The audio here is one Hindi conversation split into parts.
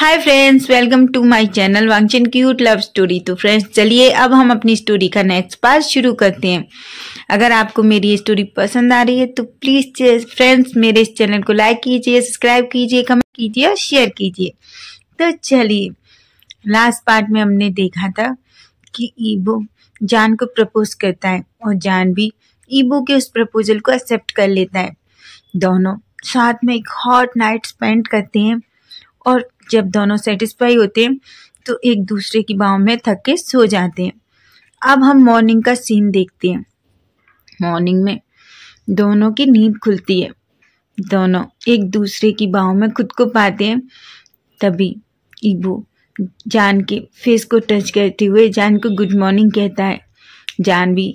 Hi friends welcome to my channel वांगचन क्यूट लव स्टोरी तो फ्रेंड्स चलिए अब हम अपनी स्टोरी का नेक्स्ट पार्ट शुरू करते हैं अगर आपको मेरी ये स्टोरी पसंद आ रही है तो प्लीज़ फ्रेंड्स मेरे इस चैनल को लाइक कीजिए सब्सक्राइब कीजिए कमेंट कीजिए और शेयर कीजिए तो चलिए लास्ट पार्ट में हमने देखा था कि ईबो जान को प्रपोज करता है और जान भी ईबो के उस प्रपोजल को एक्सेप्ट कर लेता है दोनों साथ में एक हॉट नाइट स्पेंड करते हैं और जब दोनों सेटिस्फाई होते हैं तो एक दूसरे की बाहों में थक के सो जाते हैं अब हम मॉर्निंग का सीन देखते हैं मॉर्निंग में दोनों की नींद खुलती है दोनों एक दूसरे की बाहों में खुद को पाते हैं तभी इबू जान के फेस को टच करते हुए जान को गुड मॉर्निंग कहता है जान भी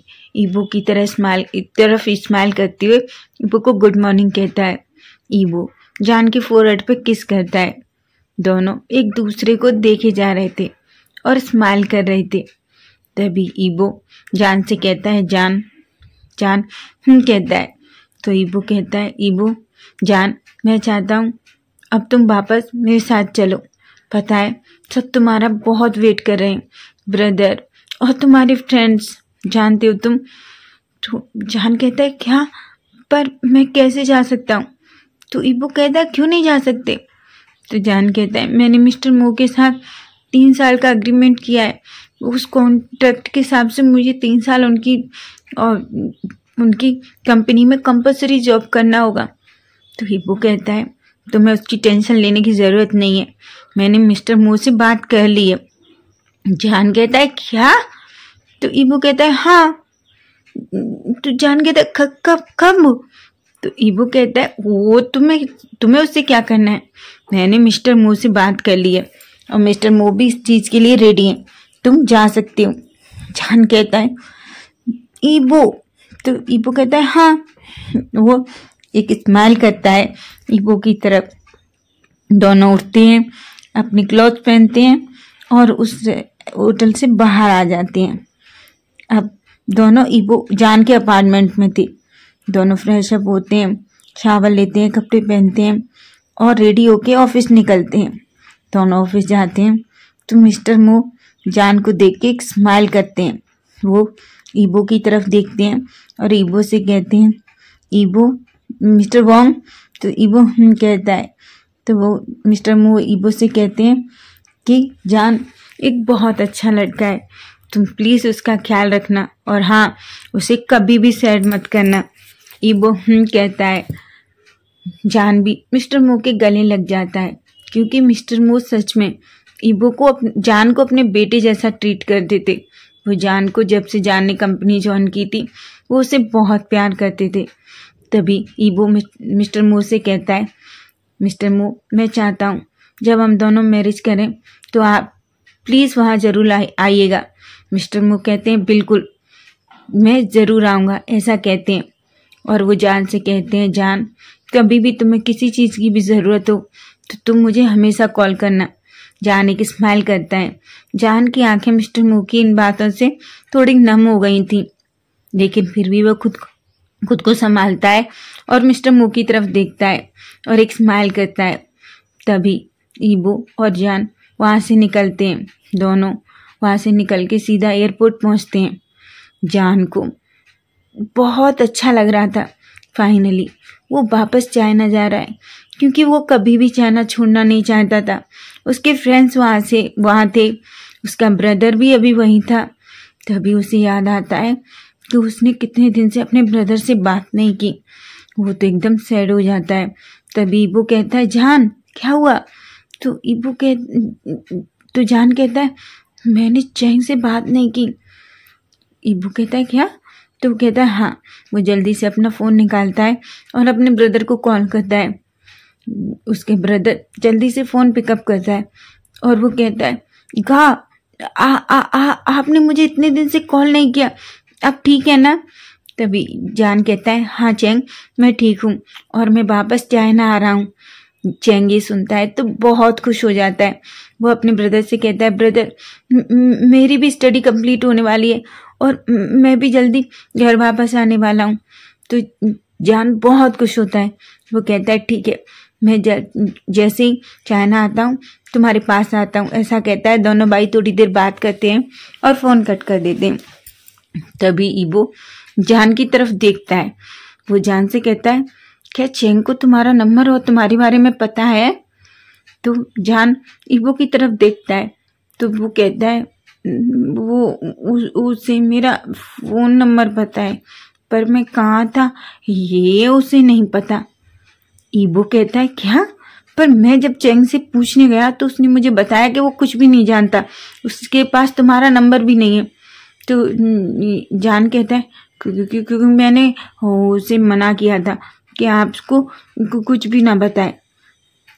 ईबू की तरह स्माइल तरफ स्माइल करते हुए ईबू को गुड मॉर्निंग कहता है ईबो जान के फोरहेड पे किस करता है दोनों एक दूसरे को देखे जा रहे थे और स्माइल कर रहे थे तभी ईबो जान से कहता है जान जान हम हम्म, कहता है तो ईबो कहता है ईबो जान मैं चाहता हूँ अब तुम वापस मेरे साथ चलो पता है सब तुम्हारा बहुत वेट कर रहे हैं ब्रदर और तुम्हारे फ्रेंड्स जानते हो तुम तो जान कहता है क्या पर मैं कैसे जा सकता हूँ तो ईबो कहता है क्यों नहीं जा सकते तो जान कहता है मैंने मिस्टर मो के साथ तीन साल का अग्रीमेंट किया है उस कॉन्ट्रैक्ट के हिसाब से मुझे तीन साल उनकी और उनकी कंपनी में कंपलसरी जॉब करना होगा तो हिप्पो कहता है तुम्हें तो उसकी टेंशन लेने की ज़रूरत नहीं है मैंने मिस्टर मो से बात कर ली है जान कहता है क्या तो ईबू कहता है हाँ तो जान कहता है कब कब तो ईबू कहता है वो तुम्हें तुम्हें उससे क्या करना है मैंने मिस्टर मो से बात कर ली है और मिस्टर मो भी इस चीज़ के लिए रेडी हैं तुम जा सकते हो जान कहता है ईबो तो ईबो कहता है हाँ वो एक स्माइल करता है ईबो की तरफ दोनों उठते हैं अपने क्लॉथ पहनते हैं और उस होटल से बाहर आ जाते हैं अब दोनों ईबो जान के अपार्टमेंट में थे दोनों फ्रेश अप होते हैं शावर लेते हैं कपड़े पहनते हैं और रेडी होके ऑफिस निकलते हैं दोनों ऑफिस जाते हैं तो मिस्टर मो जान को देख के एक स्माइल करते हैं वो ईबो की तरफ देखते हैं और ईबो से कहते हैं ईबो मिस्टर वॉन्ग तो ईबो हम्म, कहता है तो वो मिस्टर मो ईबो से कहते हैं कि जान एक बहुत अच्छा लड़का है तुम प्लीज़ उसका ख्याल रखना और हाँ उसे कभी भी सैड मत करना ईबो कहता है जानवी मिस्टर मो के गले लग जाता है क्योंकि मिस्टर मो सच में इबो को अप, जान को अपने बेटे जैसा ट्रीट कर देते वो जान को जब से जान ने कंपनी ज्वाइन की थी वो उसे बहुत प्यार करते थे तभी इबो मिस्टर मो से कहता है मिस्टर मो मैं चाहता हूँ जब हम दोनों मैरिज करें तो आप प्लीज़ वहाँ ज़रूर आइएगा मिस्टर मो कहते हैं बिल्कुल मैं ज़रूर आऊँगा ऐसा कहते हैं और वो जान से कहते हैं जान कभी भी तुम्हें किसी चीज़ की भी ज़रूरत हो तो तुम मुझे हमेशा कॉल करना जान एक स्माइल करता है जान की आंखें मिस्टर मू की इन बातों से थोड़ी नम हो गई थी लेकिन फिर भी वह खुद खुद को संभालता है और मिस्टर मू की तरफ देखता है और एक स्माइल करता है तभी ईबो और जान वहाँ से निकलते हैं दोनों वहाँ से निकल के सीधा एयरपोर्ट पहुँचते हैं जान को बहुत अच्छा लग रहा था फाइनली वो वापस चाइना जा रहा है क्योंकि वो कभी भी चाइना छोड़ना नहीं चाहता था उसके फ्रेंड्स वहाँ से वहाँ थे उसका ब्रदर भी अभी वहीं था तभी उसे याद आता है कि उसने कितने दिन से अपने ब्रदर से बात नहीं की वो तो एकदम सैड हो जाता है तभी ईबो कहता है जान क्या हुआ तो ईबो कह तो जान कहता है मैंने चैन से बात नहीं की ईबू कहता है क्या तो वो कहता है हाँ वो जल्दी से अपना फ़ोन निकालता है और अपने ब्रदर को कॉल करता है उसके ब्रदर जल्दी से फ़ोन पिकअप करता है और वो कहता है कहा आपने मुझे इतने दिन से कॉल नहीं किया अब ठीक है ना तभी जान कहता है हाँ चैंग मैं ठीक हूँ और मैं वापस चाइना आ रहा हूँ चैंग ये सुनता है तो बहुत खुश हो जाता है वो अपने ब्रदर से कहता है ब्रदर मेरी भी स्टडी कंप्लीट होने वाली है और मैं भी जल्दी घर वापस आने वाला हूँ तो जान बहुत खुश होता है वो कहता है ठीक है मैं जैसे ही चाइना आता हूँ तुम्हारे पास आता हूँ ऐसा कहता है दोनों भाई थोड़ी देर बात करते हैं और फ़ोन कट कर देते हैं तभी इबो जान की तरफ देखता है वो जान से कहता है क्या चेंग को तुम्हारा नंबर हो तुम्हारे बारे में पता है तो जान इबो की तरफ देखता है तो वो कहता है वो उ, उसे मेरा फोन नंबर पता है पर मैं कहाँ था ये उसे नहीं पता ईबो कहता है क्या पर मैं जब चेंग से पूछने गया तो उसने मुझे बताया कि वो कुछ भी नहीं जानता उसके पास तुम्हारा नंबर भी नहीं है तो जान कहता है क्योंकि क्योंकि मैंने उसे मना किया था कि आपको कुछ भी ना बताए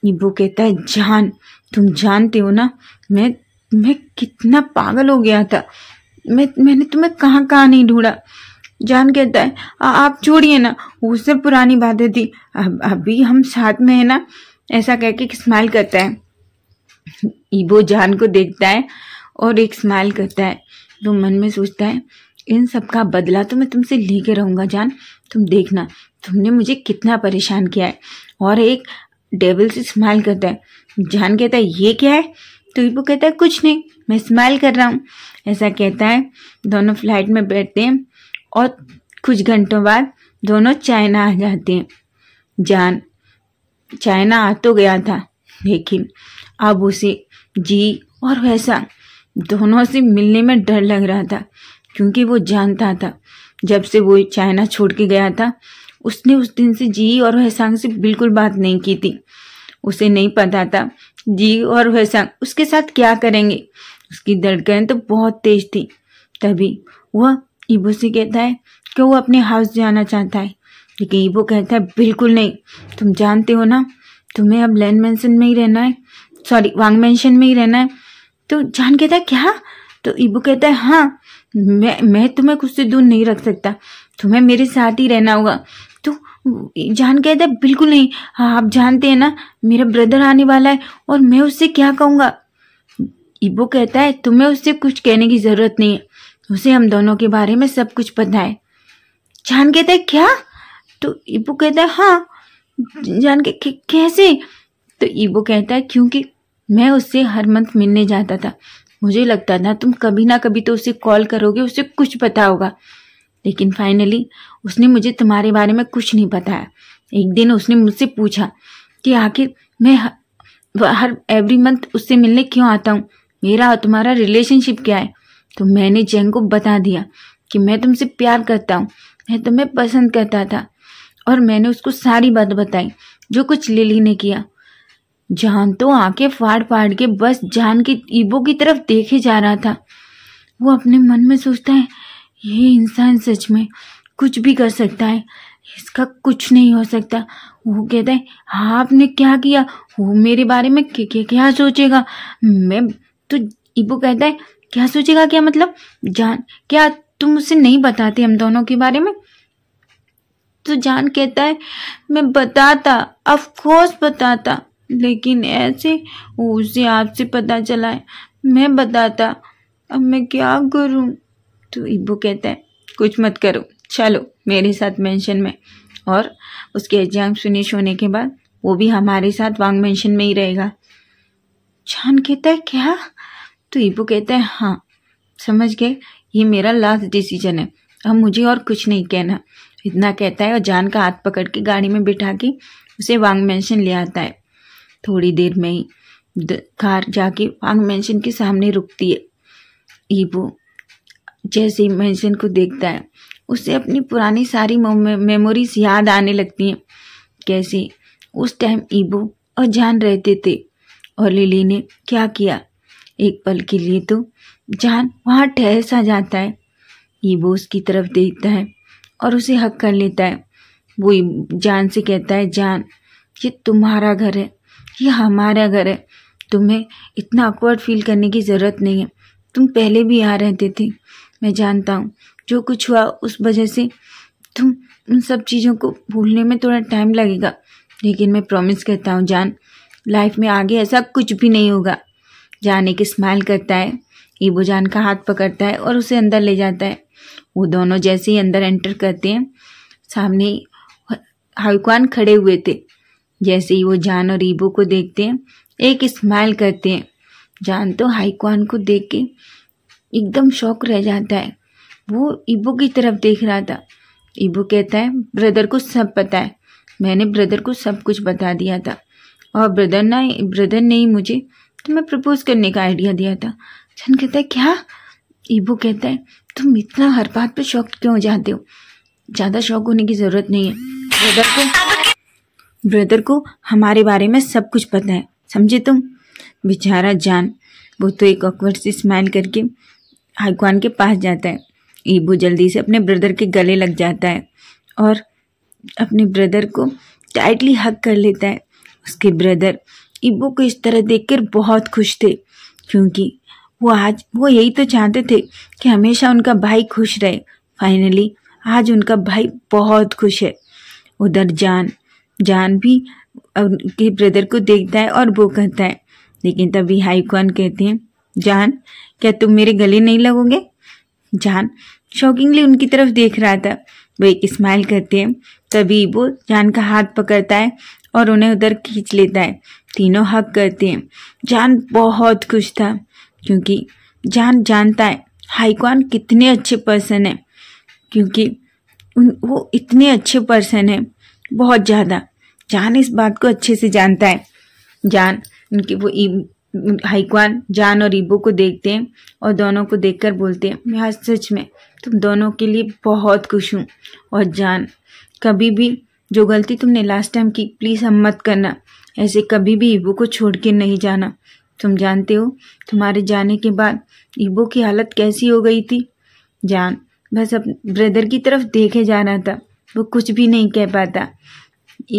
ईबो कहता है जान तुम जानते हो ना मैं मैं कितना पागल हो गया था मैं मैंने तुम्हें कहाँ कहाँ नहीं ढूंढा जान कहता है आ, आप छोड़िए ना उससे पुरानी बातें थी अब अभी हम साथ में है ना ऐसा कह के स्माइल करता है ईबो जान को देखता है और एक स्माइल करता है वो तो मन में सोचता है इन सब का बदला तो मैं तुमसे ले कर रहूँगा जान तुम देखना तुमने मुझे कितना परेशान किया है और एक डेविल से स्माइल करता है जान कहता है ये क्या है तो ईपू कहता है कुछ नहीं मैं स्माइल कर रहा हूँ ऐसा कहता है दोनों फ्लाइट में बैठते हैं और कुछ घंटों बाद दोनों चाइना आ जाते हैं जान चाइना आ तो गया था लेकिन अब उसे जी और वैसा दोनों से मिलने में डर लग रहा था क्योंकि वो जानता था जब से वो चाइना छोड़ के गया था उसने उस दिन से जी और वहसांग से बिल्कुल बात नहीं की थी उसे नहीं पता था जी और वैसा उसके साथ क्या करेंगे उसकी धड़कन तो बहुत तेज थी तभी वह इबो से कहता है कि वो अपने हाउस जाना चाहता है लेकिन इबो कहता है बिल्कुल नहीं तुम जानते हो ना तुम्हें अब लैंड मैंशन में ही रहना है सॉरी वांग मैंशन में ही रहना है तो जान कहता है क्या तो इबो कहता है हाँ मैं मैं तुम्हें कुछ से दूर नहीं रख सकता तुम्हें मेरे साथ ही रहना होगा जान गया था बिल्कुल नहीं हाँ आप जानते हैं ना मेरा ब्रदर आने वाला है और मैं उससे क्या कहूँगा इबो कहता है तुम्हें उससे कुछ कहने की जरूरत नहीं है उसे हम दोनों के बारे में सब कुछ पता है जान कहता है क्या तो इबो कहता है हाँ जान के कैसे तो इबो कहता है क्योंकि मैं उससे हर मंथ मिलने जाता था मुझे लगता था तुम कभी ना कभी तो उसे कॉल करोगे उसे कुछ पता होगा लेकिन फाइनली उसने मुझे तुम्हारे बारे में कुछ नहीं बताया एक दिन उसने मुझसे पूछा कि आखिर मैं हर एवरी मंथ उससे मिलने क्यों आता हूँ मेरा और तुम्हारा रिलेशनशिप क्या है तो मैंने जैन को बता दिया कि मैं तुमसे प्यार करता हूँ मैं तुम्हें पसंद करता था और मैंने उसको सारी बात बताई जो कुछ लिली ने किया जान तो आके फाड़ फाड़ के बस जान की ईबो की तरफ देखे जा रहा था वो अपने मन में सोचता है ये इंसान सच में कुछ भी कर सकता है इसका कुछ नहीं हो सकता वो कहता है हाँ आपने क्या किया वो मेरे बारे में क्या क्या, क्या सोचेगा मैं तो इबू कहता है क्या सोचेगा क्या मतलब जान क्या तुम उसे नहीं बताते हम दोनों के बारे में तो जान कहता है मैं बताता अफकोर्स बताता लेकिन ऐसे उसे आपसे पता चला है मैं बताता अब मैं क्या करूं तो इब्बू कहता है कुछ मत करो चलो मेरे साथ मेंशन में और उसके एग्जाम फिनिश होने के बाद वो भी हमारे साथ वांग मेंशन में ही रहेगा छान कहता है क्या तो इब्बू कहता है हाँ समझ गए ये मेरा लास्ट डिसीजन है अब मुझे और कुछ नहीं कहना इतना कहता है और जान का हाथ पकड़ के गाड़ी में बिठा के उसे वांग मेंशन ले आता है थोड़ी देर में ही कार जाके वांग मेंशन के सामने रुकती है ईबू जैसे महसिन को देखता है उसे अपनी पुरानी सारी मेमोरीज याद आने लगती हैं कैसे उस टाइम ईबो और जान रहते थे और लिली ने क्या किया एक पल के लिए तो जान वहाँ ठहर सा जाता है ईबो उसकी तरफ देखता है और उसे हक कर लेता है वो जान से कहता है जान ये तुम्हारा घर है ये हमारा घर है तुम्हें इतना अकवर्ड फील करने की ज़रूरत नहीं है तुम पहले भी यहाँ रहते थे मैं जानता हूँ जो कुछ हुआ उस वजह से तुम उन सब चीज़ों को भूलने में थोड़ा टाइम लगेगा लेकिन मैं प्रॉमिस करता हूँ जान लाइफ में आगे ऐसा कुछ भी नहीं होगा जान एक स्माइल करता है ईबो जान का हाथ पकड़ता है और उसे अंदर ले जाता है वो दोनों जैसे ही अंदर एंटर करते हैं सामने हाईक्वान खड़े हुए थे जैसे ही वो जान और ईबो को देखते हैं एक स्माइल करते हैं जान तो हाईक्वान को देख के एकदम शौक रह जाता है वो इबू की तरफ देख रहा था इबू कहता है ब्रदर को सब पता है मैंने ब्रदर को सब कुछ बता दिया था और ब्रदर ना ब्रदर ने ही मुझे तुम्हें प्रपोज करने का आइडिया दिया था जन कहता है क्या इबू कहता है तुम इतना हर बात पर शौक क्यों जाते हो ज़्यादा शौक होने की ज़रूरत नहीं है ब्रदर को ब्रदर को हमारे बारे में सब कुछ पता है समझे तुम बेचारा जान वो तो एक ऑकवर्ड सी स्माइल करके हाईकुआन के पास जाता है ईबू जल्दी से अपने ब्रदर के गले लग जाता है और अपने ब्रदर को टाइटली हक कर लेता है उसके ब्रदर ईबू को इस तरह देखकर बहुत खुश थे क्योंकि वो आज वो यही तो चाहते थे कि हमेशा उनका भाई खुश रहे फाइनली आज उनका भाई बहुत खुश है उधर जान जान भी उनके ब्रदर को देखता है और वो कहता है लेकिन तभी हाईकॉन कहते हैं जान क्या तुम मेरे गले नहीं लगोगे जान शॉकिंगली उनकी तरफ देख रहा था वो एक स्माइल करते हैं तभी वो जान का हाथ पकड़ता है और उन्हें उधर खींच लेता है तीनों हक करते हैं जान बहुत खुश था क्योंकि जान जानता है हाईकॉन कितने अच्छे पर्सन है क्योंकि उन वो इतने अच्छे पर्सन है बहुत ज़्यादा जान इस बात को अच्छे से जानता है जान उनकी वो हाइकवान जान और इबू को देखते हैं और दोनों को देखकर बोलते हैं मैं आज सच में तुम दोनों के लिए बहुत खुश हूँ और जान कभी भी जो गलती तुमने लास्ट टाइम की प्लीज़ हम मत करना ऐसे कभी भी इबू को छोड़ के नहीं जाना तुम जानते हो तुम्हारे जाने के बाद इबो की हालत कैसी हो गई थी जान बस अब ब्रदर की तरफ देखे जा रहा था वो कुछ भी नहीं कह पाता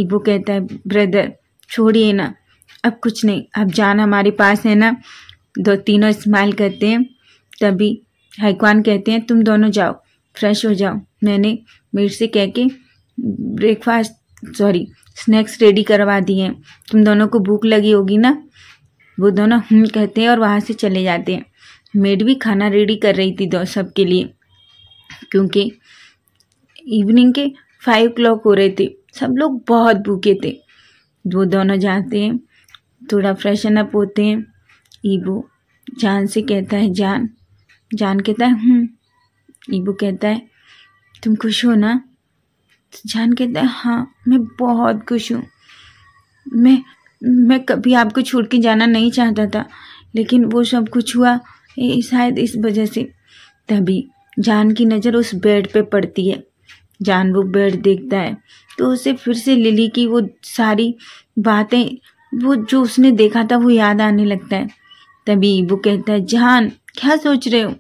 इबो कहता है ब्रदर छोड़िए ना अब कुछ नहीं अब जान हमारे पास है ना दो तीनों स्माइल करते हैं तभी हैकवान कहते हैं तुम दोनों जाओ फ्रेश हो जाओ मैंने मीर से कह के ब्रेकफास्ट सॉरी स्नैक्स रेडी करवा दिए हैं तुम दोनों को भूख लगी होगी ना वो दोनों हम कहते हैं और वहाँ से चले जाते हैं मेड भी खाना रेडी कर रही थी दो सब के लिए क्योंकि इवनिंग के फाइव क्लॉक हो रहे थे सब लोग बहुत भूखे थे वो दोनों जाते हैं थोड़ा फ्रेशन अप होते हैं ईबो जान से कहता है जान जान कहता है हूँ हम्म। ईबो कहता है तुम खुश हो ना तो जान कहता है हाँ मैं बहुत खुश हूँ मैं मैं कभी आपको छोड़ के जाना नहीं चाहता था लेकिन वो सब कुछ हुआ शायद इस वजह से तभी जान की नज़र उस बेड पे पड़ती है जान वो बेड देखता है तो उसे फिर से लिली की वो सारी बातें वो जो उसने देखा था वो याद आने लगता है तभी वो कहता है जहान क्या सोच रहे हो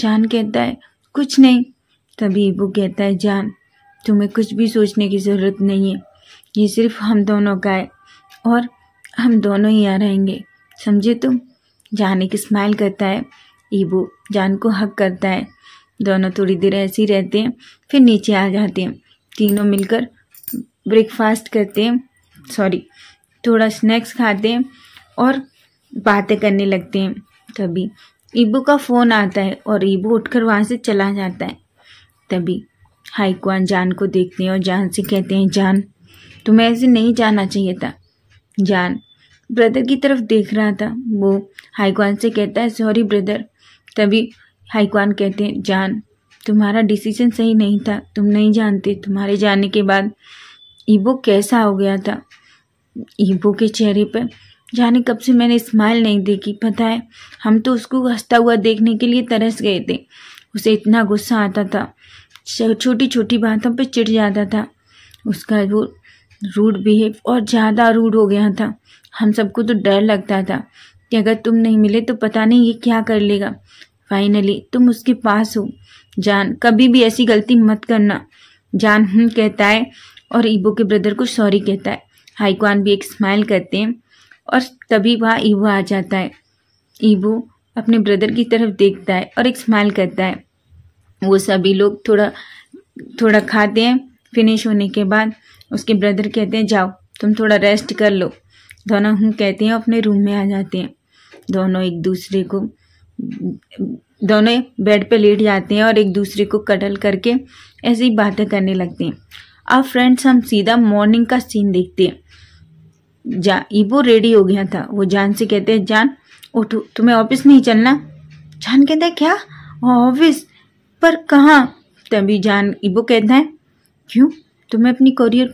जान कहता है कुछ नहीं तभी वो कहता है जान तुम्हें कुछ भी सोचने की ज़रूरत नहीं है ये सिर्फ हम दोनों का है और हम दोनों ही यहाँ रहेंगे समझे तुम जान एक स्माइल करता है ईबू जान को हक करता है दोनों थोड़ी देर ऐसे ही रहते हैं फिर नीचे आ जाते हैं तीनों मिलकर ब्रेकफास्ट करते हैं सॉरी थोड़ा स्नैक्स खाते हैं और बातें करने लगते हैं तभी ईबू का फ़ोन आता है और ईबू उठकर वहाँ से चला जाता है तभी हाइकुआन जान को देखते हैं और जान से कहते हैं जान तुम्हें ऐसे नहीं जाना चाहिए था जान ब्रदर की तरफ देख रहा था वो हाईकुआन से कहता है सॉरी ब्रदर तभी हाईकुआन कहते हैं जान तुम्हारा डिसीजन सही नहीं था तुम नहीं जानते तुम्हारे जाने के बाद ईबो कैसा हो गया था ईबू के चेहरे पर जाने कब से मैंने स्माइल नहीं देखी पता है हम तो उसको हंसता हुआ देखने के लिए तरस गए थे उसे इतना गुस्सा आता था छोटी छोटी बातों पर चिढ़ जाता था उसका वो रूड बिहेव और ज़्यादा रूड हो गया था हम सबको तो डर लगता था कि अगर तुम नहीं मिले तो पता नहीं ये क्या कर लेगा फाइनली तुम उसके पास हो जान कभी भी ऐसी गलती मत करना जान हम कहता है और ईबो के ब्रदर को सॉरी कहता है हाइकवान भी एक स्माइल करते हैं और तभी वहाँ ईबो आ जाता है ईबो अपने ब्रदर की तरफ देखता है और एक स्माइल करता है वो सभी लोग थोड़ा थोड़ा खाते हैं फिनिश होने के बाद उसके ब्रदर कहते हैं जाओ तुम थोड़ा रेस्ट कर लो दोनों हम कहते हैं अपने रूम में आ जाते हैं दोनों एक दूसरे को दोनों बेड पे लेट जाते हैं और एक दूसरे को कटल करके ऐसी बातें करने लगते हैं अब फ्रेंड्स हम सीधा मॉर्निंग का सीन देखते हैं जा ईबो रेडी हो गया था वो जान से कहते हैं जान उठ तुम्हें ऑफिस नहीं चलना जान कहता है क्या ऑफिस पर कहाँ तभी जान ईबो कहता है क्यों तुम्हें अपनी करियर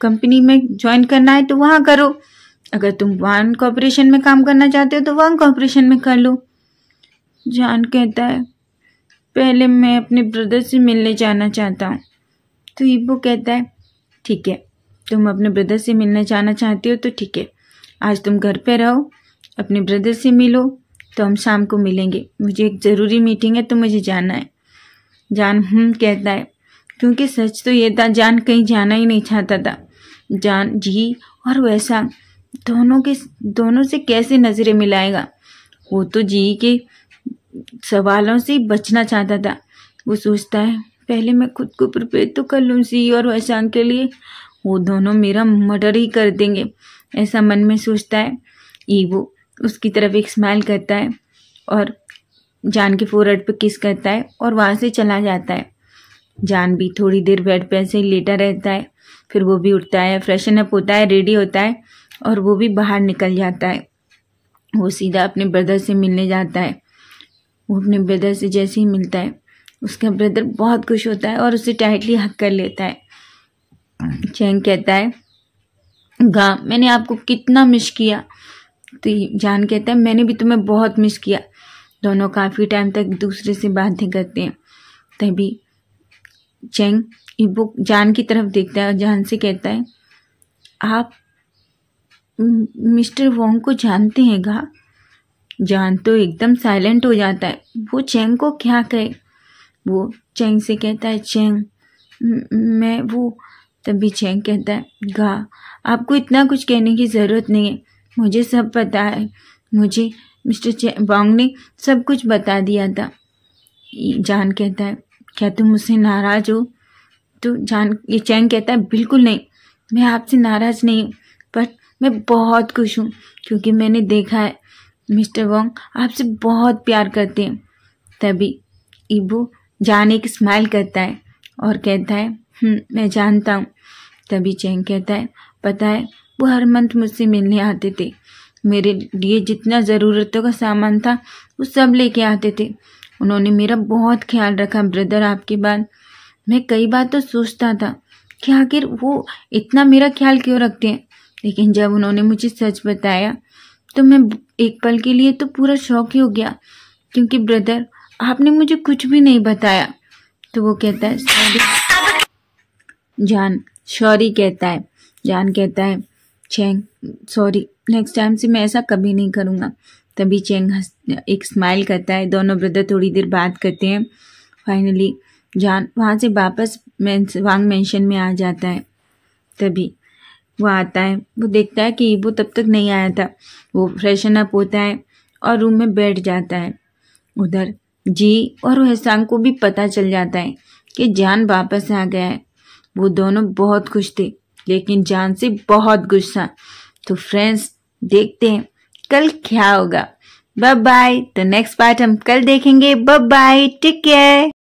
कंपनी में ज्वाइन करना है तो वहाँ करो अगर तुम वन कॉपरेशन में काम करना चाहते हो तो वन कॉपरेशन में कर लो जान कहता है पहले मैं अपने ब्रदर से मिलने जाना चाहता हूँ तो ईबो कहता है ठीक है तुम अपने ब्रदर से मिलना जाना चाहती हो तो ठीक है आज तुम घर पे रहो अपने ब्रदर से मिलो तो हम शाम को मिलेंगे मुझे एक ज़रूरी मीटिंग है तो मुझे जाना है जान हम हम्म, कहता है क्योंकि सच तो ये था जान कहीं जाना ही नहीं चाहता था जान जी और वैसा दोनों के दोनों से कैसे नज़रें मिलाएगा वो तो जी के सवालों से बचना चाहता था वो सोचता है पहले मैं खुद को प्रिपेयर तो कर लूँ सी और वैसा के लिए वो दोनों मेरा मर्डर ही कर देंगे ऐसा मन में सोचता है ईवो उसकी तरफ एक स्माइल करता है और जान के फोरहेड पे किस करता है और वहाँ से चला जाता है जान भी थोड़ी देर बेड पे ऐसे ही लेटा रहता है फिर वो भी उठता है फ्रेशन अप होता है रेडी होता है और वो भी बाहर निकल जाता है वो सीधा अपने ब्रदर से मिलने जाता है वो अपने ब्रदर से जैसे ही मिलता है उसका ब्रदर बहुत खुश होता है और उसे टाइटली हक कर लेता है चैंग कहता है गा मैंने आपको कितना मिस किया तो जान कहता है मैंने भी तुम्हें बहुत मिस किया दोनों काफ़ी टाइम तक दूसरे से बातें करते हैं तभी चैंग इबो जान की तरफ देखता है और जान से कहता है आप मिस्टर वोंग को जानते हैं गा जान तो एकदम साइलेंट हो जाता है वो चैंग को क्या कहे वो चैंग से कहता है चैंग मैं वो तभी चैंग कहता है गा आपको इतना कुछ कहने की ज़रूरत नहीं है मुझे सब पता है मुझे मिस्टर बॉन्ग ने सब कुछ बता दिया था जान कहता है क्या तुम मुझसे नाराज़ हो तो जान ये चैंग कहता है बिल्कुल नहीं मैं आपसे नाराज़ नहीं हूँ बट मैं बहुत खुश हूँ क्योंकि मैंने देखा है मिस्टर वोंग आपसे बहुत प्यार करते हैं तभी इबू जान एक स्माइल करता है और कहता है हम्म, मैं जानता हूँ तभी चैंग कहता है पता है वो हर मंथ मुझसे मिलने आते थे मेरे लिए जितना ज़रूरतों का सामान था वो सब लेके आते थे उन्होंने मेरा बहुत ख्याल रखा ब्रदर आपके बाद मैं कई बार तो सोचता था कि आखिर वो इतना मेरा ख्याल क्यों रखते हैं लेकिन जब उन्होंने मुझे सच बताया तो मैं एक पल के लिए तो पूरा शौक ही हो गया क्योंकि ब्रदर आपने मुझे कुछ भी नहीं बताया तो वो कहता है जान शौरी कहता है जान कहता है चेंग सॉरी नेक्स्ट टाइम से मैं ऐसा कभी नहीं करूँगा तभी चेंग हंस एक स्माइल करता है दोनों ब्रदर थोड़ी देर बात करते हैं फाइनली जान वहाँ से वापस मैं वांग मेंशन में आ जाता है तभी वो आता है वो देखता है कि वो तब तक नहीं आया था वो फ्रेशन अप होता है और रूम में बैठ जाता है उधर जी और हेसांग को भी पता चल जाता है कि जान वापस आ गया है वो दोनों बहुत खुश थे लेकिन जान से बहुत गुस्सा तो फ्रेंड्स देखते हैं कल क्या होगा बाय बाय तो नेक्स्ट पार्ट हम कल देखेंगे बाय बाय टेक केयर